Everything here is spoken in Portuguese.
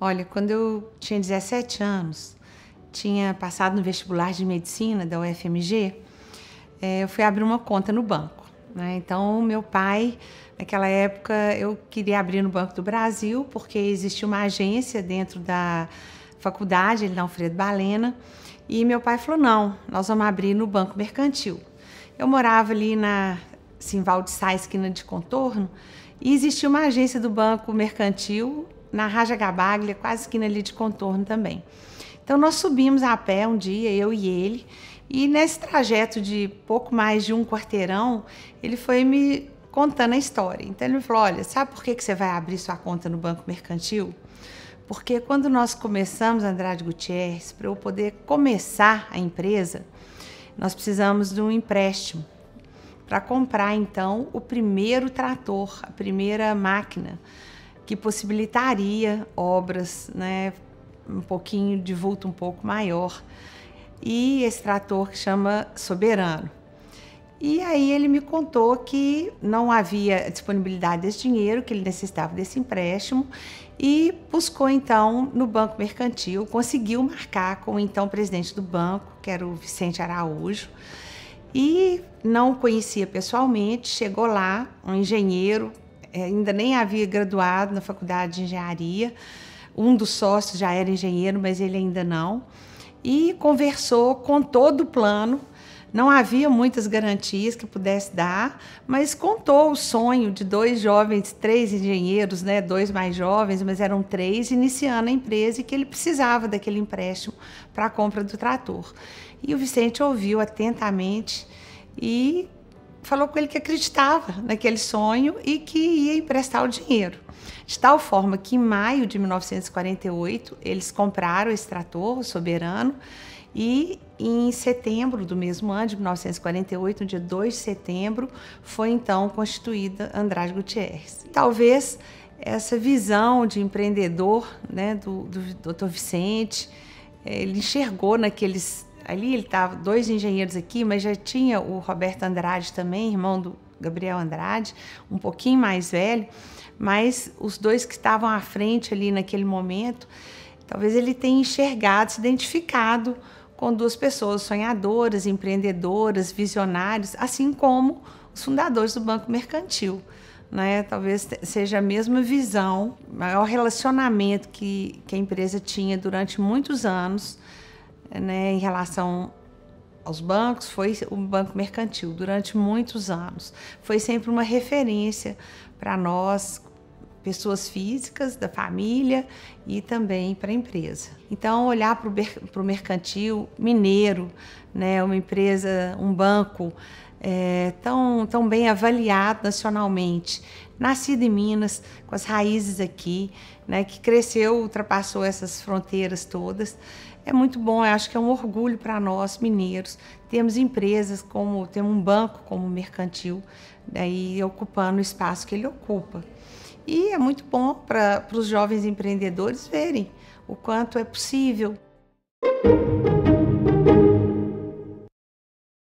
Olha, quando eu tinha 17 anos, tinha passado no vestibular de medicina da UFMG, eh, eu fui abrir uma conta no banco. Né? Então, meu pai, naquela época, eu queria abrir no Banco do Brasil, porque existia uma agência dentro da faculdade, ele na Alfredo Balena, e meu pai falou: não, nós vamos abrir no Banco Mercantil. Eu morava ali na Simval de Sá, esquina de contorno, e existia uma agência do Banco Mercantil na Raja Gabaglia, quase esquina ali de contorno também. Então nós subimos a pé um dia, eu e ele, e nesse trajeto de pouco mais de um quarteirão, ele foi me contando a história. Então ele me falou: olha, sabe por que, que você vai abrir sua conta no Banco Mercantil? Porque quando nós começamos Andrade Gutierrez, para eu poder começar a empresa, nós precisamos de um empréstimo para comprar então o primeiro trator, a primeira máquina que possibilitaria obras, né, um pouquinho de vulto um pouco maior. E esse trator que chama Soberano. E aí ele me contou que não havia disponibilidade desse dinheiro, que ele necessitava desse empréstimo e buscou então no Banco Mercantil, conseguiu marcar com o então presidente do banco, que era o Vicente Araújo, e não o conhecia pessoalmente, chegou lá, um engenheiro, eh, ainda nem havia graduado na faculdade de engenharia, um dos sócios já era engenheiro, mas ele ainda não, e conversou, contou o plano, não havia muitas garantias que pudesse dar, mas contou o sonho de dois jovens, três engenheiros, né, dois mais jovens, mas eram três, iniciando a empresa e que ele precisava daquele empréstimo para a compra do trator. E o Vicente ouviu atentamente e falou com ele que acreditava naquele sonho e que ia emprestar o dinheiro. De tal forma que em maio de 1948 eles compraram esse trator, o soberano, e em setembro do mesmo ano, de 1948, no dia 2 de setembro, foi então constituída Andrade Gutierrez. Talvez essa visão de empreendedor né, do, do Dr. Vicente, eh, ele enxergou naqueles. Ali ele estava dois engenheiros aqui, mas já tinha o Roberto Andrade também, irmão do Gabriel Andrade, um pouquinho mais velho, mas os dois que estavam à frente ali naquele momento, talvez ele tenha enxergado, se identificado com duas pessoas sonhadoras, empreendedoras, visionárias, assim como os fundadores do Banco Mercantil. Né? Talvez seja a mesma visão, o relacionamento que, que a empresa tinha durante muitos anos né, em relação aos bancos foi o Banco Mercantil durante muitos anos. Foi sempre uma referência para nós pessoas físicas, da família e também para a empresa. Então, olhar para o mercantil mineiro, né, uma empresa, um banco é, tão, tão bem avaliado nacionalmente, nascido em Minas, com as raízes aqui, né, que cresceu, ultrapassou essas fronteiras todas. É muito bom, eu acho que é um orgulho para nós mineiros temos empresas como temos um banco como mercantil, daí né, ocupando o espaço que ele ocupa. E é muito bom para os jovens empreendedores verem o quanto é possível.